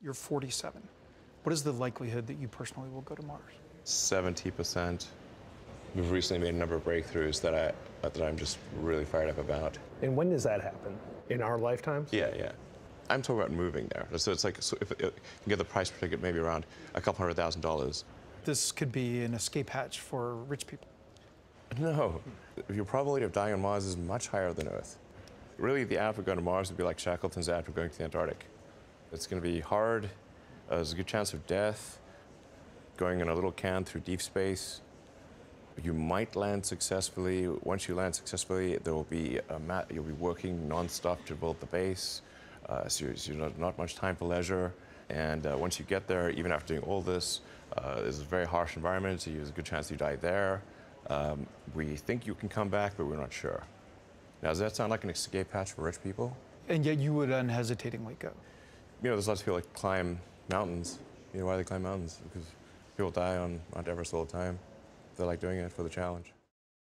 You're 47. What is the likelihood that you personally will go to Mars? 70%. We've recently made a number of breakthroughs that, I, that I'm just really fired up about. And when does that happen? In our lifetimes? Yeah, yeah. I'm talking about moving there. So it's like, so if, you get the price per ticket maybe around a couple hundred thousand dollars. This could be an escape hatch for rich people. No. Your probability of dying on Mars is much higher than Earth. Really, the app of going to Mars would be like Shackleton's app of going to the Antarctic. It's going to be hard. Uh, there's a good chance of death. Going in a little can through deep space. You might land successfully. Once you land successfully, there will be a mat. You'll be working nonstop to build the base. Uh, so there's not much time for leisure. And uh, once you get there, even after doing all this, uh, it's a very harsh environment, so there's a good chance you die there. Um, we think you can come back, but we're not sure. Now, does that sound like an escape hatch for rich people? And yet you would unhesitatingly go you know, there's lots of people like climb mountains. You know, why do they climb mountains? Because people die on Mount Everest all the time. They like doing it for the challenge.